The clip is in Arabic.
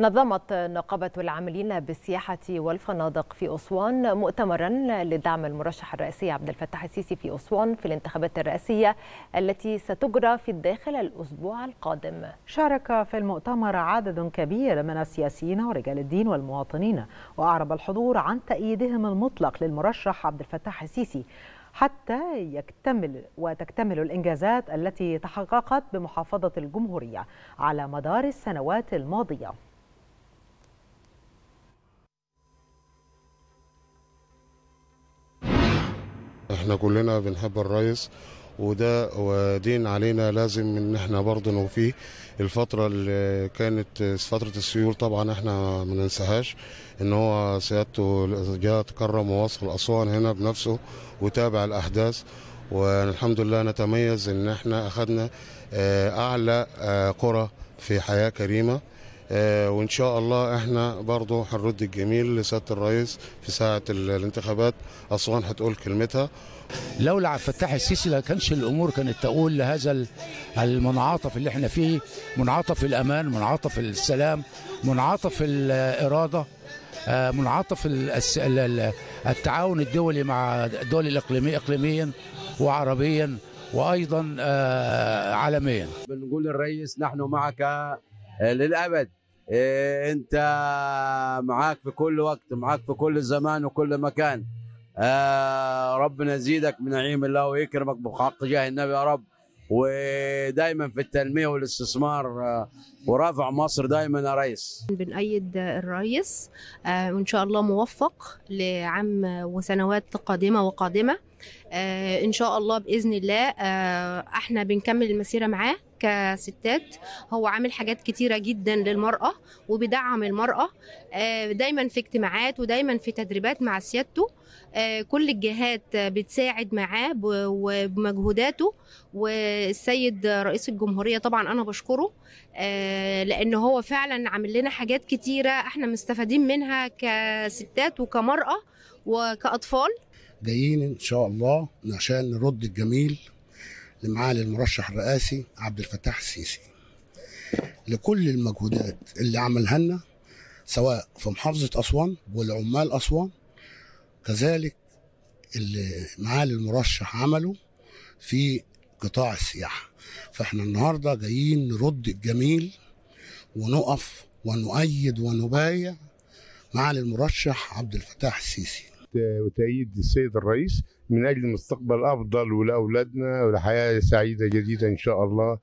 نظمت نقابة العاملين بالسياحة والفنادق في أسوان مؤتمرا لدعم المرشح الرئاسي عبد الفتاح السيسي في أسوان في الانتخابات الرئاسية التي ستجرى في الداخل الأسبوع القادم شارك في المؤتمر عدد كبير من السياسيين ورجال الدين والمواطنين وأعرب الحضور عن تأييدهم المطلق للمرشح عبد الفتاح السيسي حتى يكتمل وتكتمل الإنجازات التي تحققت بمحافظة الجمهورية على مدار السنوات الماضية احنا كلنا بنحب الريس وده ودين علينا لازم ان احنا برضه نوفيه الفتره اللي كانت فتره السيول طبعا احنا ما ننساهاش ان هو سيادته جاء تكرم ووصل اسوان هنا بنفسه وتابع الاحداث والحمد لله نتميز ان احنا اخذنا آه، اعلى آه، قرى في حياه كريمه آه، وان شاء الله احنا برضه هنرد الجميل لسياده الرئيس في ساعه الانتخابات اسوان هتقول كلمتها لولا عبد الفتاح السيسي لا كانش الامور كانت تقول لهذا المنعطف اللي احنا فيه منعطف الامان منعطف السلام منعطف الاراده آه، منعطف التعاون الدولي مع الدول الاقليميه اقليميا وعربيا وايضا آه، عالميا بنقول للرئيس نحن معك للابد إيه انت معاك في كل وقت معاك في كل زمان وكل مكان آه ربنا يزيدك من نعيم الله ويكرمك بحق جاه النبي يا رب ودايما في التنميه والاستثمار آه، ورافع مصر دايما يا ريس بنأيد الرئيس آه، وان شاء الله موفق لعام وسنوات قادمه وقادمه آه، ان شاء الله باذن الله احنا بنكمل المسيره معاه كستات هو عامل حاجات كتيره جدا للمراه وبيدعم المراه آه، دايما في اجتماعات ودايما في تدريبات مع سيادته آه، كل الجهات بتساعد معاه وبمجهوداته والسيد رئيس الجمهوريه طبعا انا بشكره آه، لان هو فعلا عامل لنا حاجات كتيره احنا مستفادين منها كستات وكمراه وكاطفال جايين ان شاء الله عشان نرد الجميل لمعالي المرشح الرئاسي عبد الفتاح السيسي لكل المجهودات اللي عملها لنا سواء في محافظة أسوان والعمال أسوان كذلك اللي معالي المرشح عمله في قطاع السياحة فاحنا النهاردة جايين نرد الجميل ونقف ونؤيد ونبايع معالي المرشح عبد الفتاح السيسي وتأييد السيد الرئيس من أجل مستقبل أفضل ولأولادنا وحياة سعيدة جديدة إن شاء الله